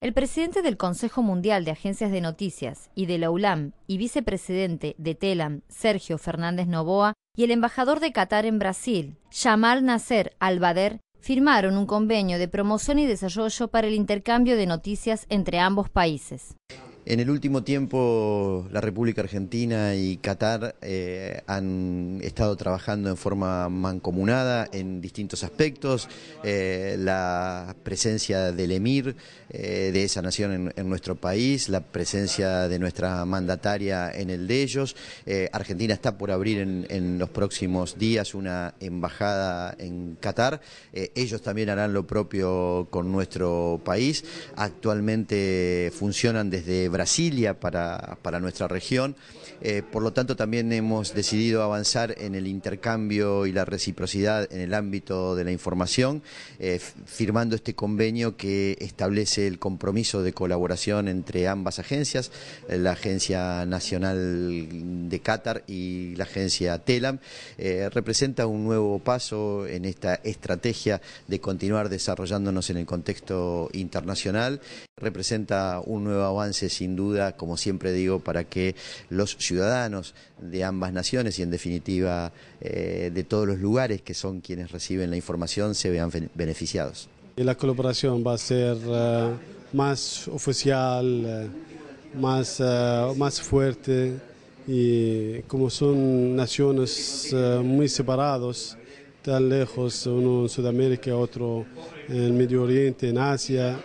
El presidente del Consejo Mundial de Agencias de Noticias y de la ULAM y vicepresidente de TELAM, Sergio Fernández Novoa, y el embajador de Qatar en Brasil, Jamal Nasser al firmaron un convenio de promoción y desarrollo para el intercambio de noticias entre ambos países. En el último tiempo, la República Argentina y Qatar eh, han estado trabajando en forma mancomunada en distintos aspectos. Eh, la presencia del emir eh, de esa nación en, nuestro país, la presencia de nuestra mandataria en el de ellos. Argentina está por abrir en, en, los próximos días una embajada en Qatar. ellos también harán lo propio con nuestro país. Actualmente funcionan desde Brasil Brasilia para, nuestra región. Eh, por lo tanto, también hemos decidido avanzar en el intercambio y la reciprocidad en el ámbito de la información, eh, firmando este convenio que establece el compromiso de colaboración entre ambas agencias, eh, la Agencia Nacional de Qatar y la Agencia TELAM. representa un nuevo paso en esta estrategia de continuar desarrollándonos en el contexto internacional. Representa un nuevo avance sin duda, como siempre digo, para que los ciudadanos de ambas naciones y en definitiva eh, de todos los lugares que son quienes reciben la información se vean beneficiados. la colaboración va a ser eh, más oficial, eh, más, más fuerte y como son naciones muy separados tan lejos, uno en Sudamérica, otro en el Medio Oriente, en Asia,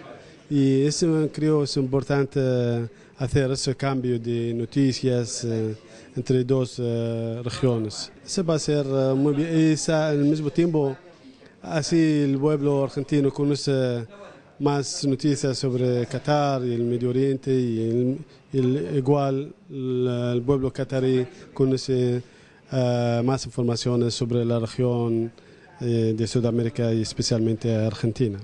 y eso eh, creo es importante eh, hacer ese cambio de noticias eh, entre dos regiones. Se va a hacer muy bien. Y al mismo tiempo, así el pueblo argentino conoce más noticias sobre Qatar y el Medio Oriente y igual el, pueblo qatarí conoce más informaciones sobre la región de Sudamérica y especialmente Argentina.